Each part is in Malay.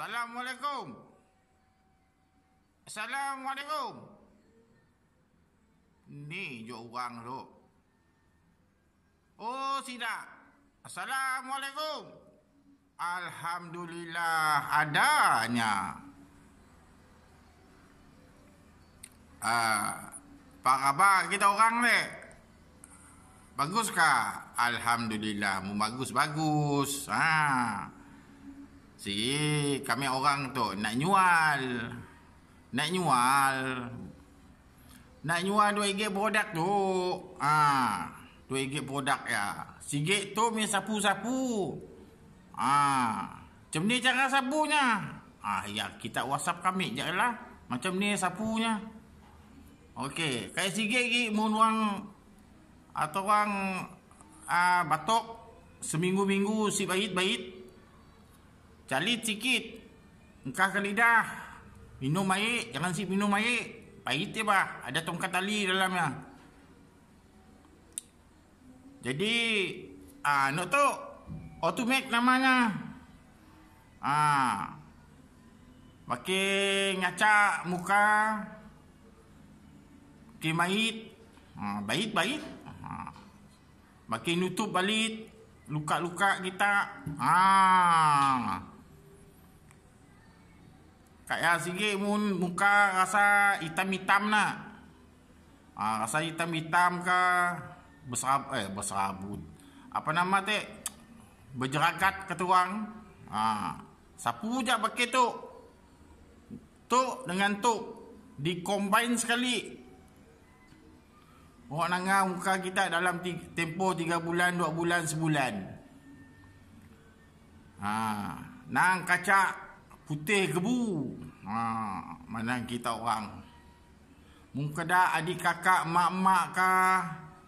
Assalamualaikum. Assalamualaikum. Ni jo orang tu. Oh, tidak, Assalamualaikum. Alhamdulillah adanya. Ah, apa khabar kita orang ni? Bagus kah? Alhamdulillah, mu bagus-bagus. Ah. Si kami orang tu nak nyual. Nak nyual. Nak nyual dua igit produk tu. Ah, ha, dua igit produk ya. Sigit tu mi sapu-sapu. Ah, ha, macam ni cara sapunya. Ah, ha, ya kita WhatsApp kami jelah. Macam ni sapunya. Okey, kayak sigit lagi mun orang atau orang ah uh, batok seminggu-minggu si bait-bait. Jalit sikit. Engkah ke lidah. Minum air. Jangan si minum air. Pahit dia bah. Ada tongkat tali dalamnya. Jadi. ah nak tu. Otomek namanya. ah pakai ngacak muka. Makin mahit. Ah, baik baik. Ah. Makin nutup balik luka-luka kita. Ah. Kak Ya sikit muka rasa hitam-hitam na, Ha, rasa hitam-hitam ka berserab, eh, berserabut. Apa nama tu? Berjeragat ketuang tuang. Ha, sapu je pakai tu. Tu dengan tu. Dikombin sekali. Orang nangang muka kita dalam tempo 3 bulan, 2 bulan, sebulan. Ha, nang kaca putih gebu ha manang kita orang muka dak adik kakak mak mak kah,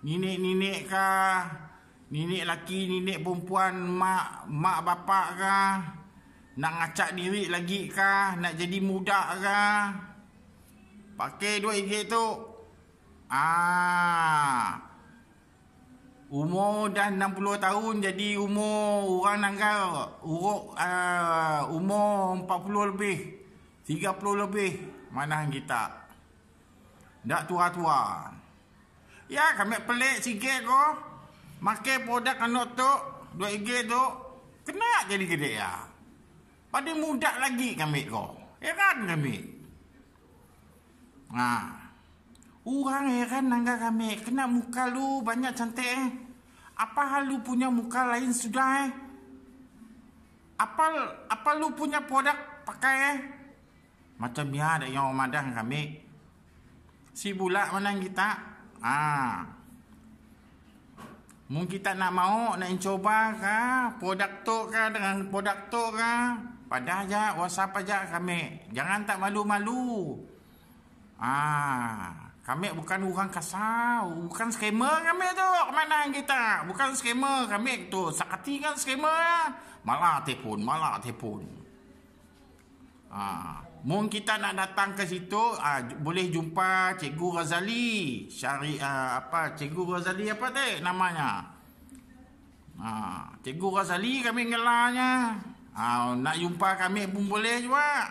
nenek nenek kah, nenek laki nenek perempuan mak mak bapak kah, nak ngacak diri lagi kah, nak jadi muda kah? pakai duit gitu ah Umur dah 60 tahun jadi umur orang nanggar uruk uh, umur 40 lebih 30 lebih mana hang kita Dah tua-tua Ya kami pelik sikit ko Makai produk anak tu Dua igi tu Kena jadi gede ya Pada muda lagi kami ko ya kan kami Nah ha. Orang heran nangga kami. Kena muka lu banyak cantik eh. Apa hal lu punya muka lain sudah eh? Apa apa lu punya produk pakai eh? Macam dia ada yang madah kami. Si bulat mana kita? Ah. Mung kita nak mau nak cuba ka produk tu ka dengan produk tu ka. Padah aja WhatsApp aja kami. Jangan tak malu-malu. Ah. Kami bukan orang kasau, bukan skema kami tu, mana kita? Bukan skema kami tu, sakati kan scammer ya? Malah telefon, malah telefon. Ah, ha. mohon kita nak datang ke situ, ha, boleh jumpa Cikgu Razali, Syari ha, apa? Cikgu Razali apa teh namanya? Ah, ha. Cikgu Razali kami ngelanya. ha, nak jumpa kami pun boleh juga.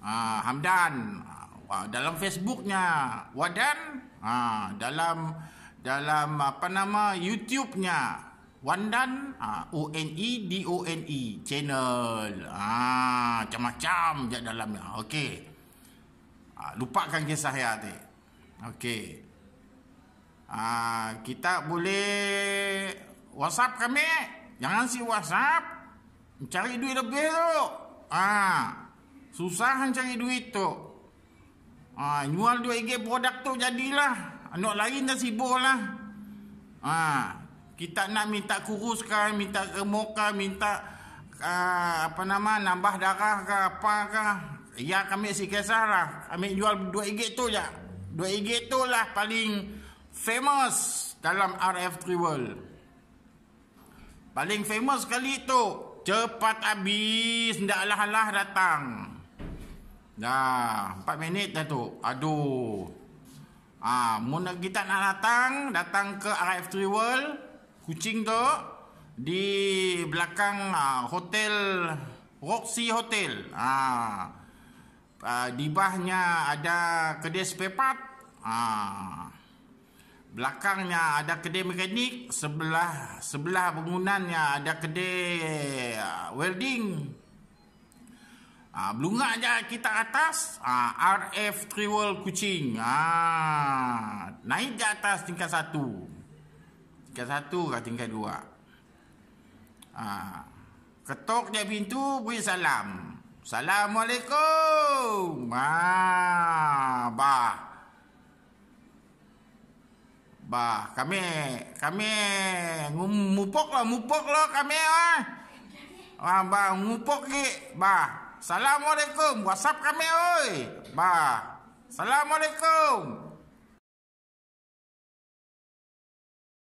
Ah, ha, Hamdan, Ah, dalam Facebooknya Wadan ha, dalam dalam apa nama YouTubenya Wandan ha, O N E D O N E channel ha, macam-macam je dalamnya okey ha, lupakan kisah ya tadi okey ha, kita boleh WhatsApp kami jangan si WhatsApp cari duit lebih tu Ah susah cari duit tu Ha, nyual duit lagi produk tu jadilah. Anak lain dah sibuk lah. Ha, kita nak minta kuruskan, minta gemukkan, minta uh, apa nama nambah darah ke apa ke. Ya kami si lah. Kami jual dua lagi tu je. dua lagi tu lah paling famous dalam RF3 World. Paling famous sekali tu. Cepat habis. tidaklah lah datang. Dah, empat minit dah tu. Aduh. Ah, ha, mun kita nak datang, datang ke RF3 World, kucing tu di belakang ha, hotel Roxy Hotel. Ah. Ha, di bahnya ada kedai spare Ha, belakangnya ada kedai mekanik, sebelah sebelah bangunannya ada kedai uh, welding. Ah ha, belunga aja kita atas, ah ha, RF Trivial Kucing. ha, naik ke atas tingkat satu Tingkat satu ke tingkat dua Ah ha, ketuk dia pintu, beri salam. Assalamualaikum. Ha, ba. Ba, kami kami mupok lah, mupok lah kami ah. Ha. Ba, ba, mupok ni, ba. Assalamualaikum. WhatsApp kami oi. Ba. Assalamualaikum.